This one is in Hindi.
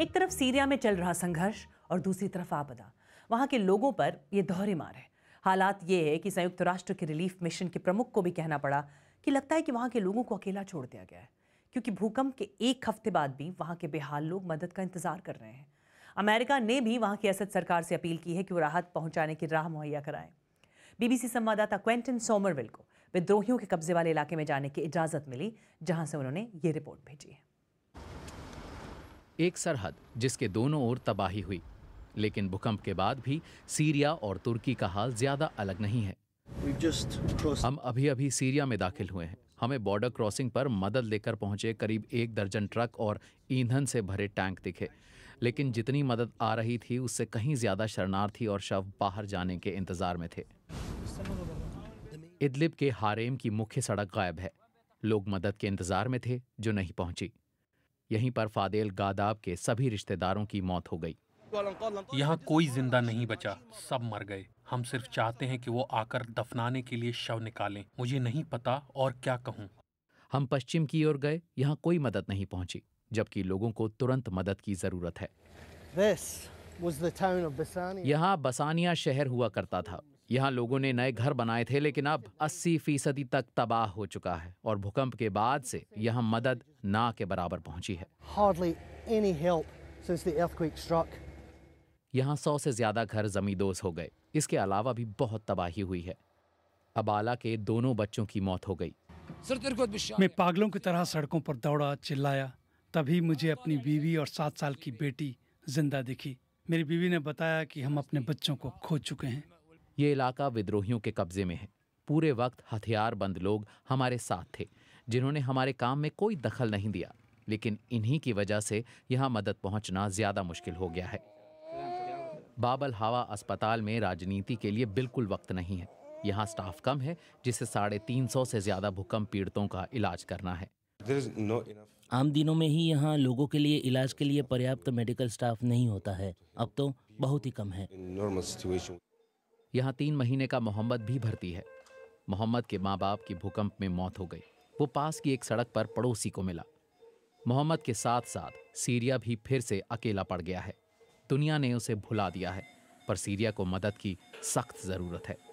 एक तरफ सीरिया में चल रहा संघर्ष और दूसरी तरफ आपदा वहाँ के लोगों पर यह दोहरे मार है हालात ये है कि संयुक्त राष्ट्र के रिलीफ मिशन के प्रमुख को भी कहना पड़ा कि लगता है कि वहाँ के लोगों को अकेला छोड़ दिया गया है क्योंकि भूकंप के एक हफ्ते बाद भी वहाँ के बेहाल लोग मदद का इंतजार कर रहे हैं अमेरिका ने भी वहाँ की असद सरकार से अपील की है कि वो राहत पहुँचाने की राह मुहैया कराएं बीबीसी संवाददाता क्वेंटन सोमरविल को विद्रोहियों के कब्जे वाले इलाके में जाने की इजाज़त मिली जहाँ से उन्होंने ये रिपोर्ट भेजी है एक सरहद जिसके दोनों ओर तबाही हुई लेकिन भूकंप के बाद भी सीरिया और तुर्की का हाल ज्यादा अलग नहीं है हम अभी अभी सीरिया में दाखिल हुए हैं हमें बॉर्डर क्रॉसिंग पर मदद लेकर पहुंचे करीब एक दर्जन ट्रक और ईंधन से भरे टैंक दिखे लेकिन जितनी मदद आ रही थी उससे कहीं ज्यादा शरणार्थी और शव बाहर जाने के इंतजार में थे इदलिब के हारेम की मुख्य सड़क गायब है लोग मदद के इंतजार में थे जो नहीं पहुंची यहीं पर फादेल गादाब के सभी रिश्तेदारों की मौत हो गई यहाँ कोई जिंदा नहीं बचा सब मर गए हम सिर्फ चाहते हैं कि वो आकर दफनाने के लिए शव निकालें मुझे नहीं पता और क्या कहूँ हम पश्चिम की ओर गए यहाँ कोई मदद नहीं पहुँची जबकि लोगों को तुरंत मदद की जरूरत है यहाँ बसानिया शहर हुआ करता था यहाँ लोगों ने नए घर बनाए थे लेकिन अब 80 फीसदी तक तबाह हो चुका है और भूकंप के बाद से यहाँ मदद ना के बराबर पहुंची है यहाँ सौ से ज्यादा घर जमींदोज हो गए इसके अलावा भी बहुत तबाही हुई है अबाला के दोनों बच्चों की मौत हो गई मैं पागलों की तरह सड़कों पर दौड़ा चिल्लाया तभी मुझे अपनी बीवी और सात साल की बेटी जिंदा दिखी मेरी बीवी ने बताया कि हम अपने बच्चों को खो चुके हैं ये इलाका विद्रोहियों के कब्जे में है पूरे वक्त हथियारबंद लोग हमारे साथ थे जिन्होंने हमारे काम में कोई दखल नहीं दिया लेकिन इन्हीं की वजह से यहाँ मदद पहुँचना ज़्यादा मुश्किल हो गया है बाबल हवा अस्पताल में राजनीति के लिए बिल्कुल वक्त नहीं है यहाँ स्टाफ कम है जिसे साढ़े तीन सौ से ज़्यादा भूकंप पीड़ितों का इलाज करना है आम दिनों में ही यहाँ लोगों के लिए इलाज के लिए पर्याप्त मेडिकल स्टाफ नहीं होता है अब तो बहुत ही कम है यहाँ तीन महीने का मोहम्मद भी भर्ती है मोहम्मद के माँ बाप की भूकंप में मौत हो गई वो पास की एक सड़क पर पड़ोसी को मिला मोहम्मद के साथ साथ सीरिया भी फिर से अकेला पड़ गया है दुनिया ने उसे भुला दिया है पर सीरिया को मदद की सख्त ज़रूरत है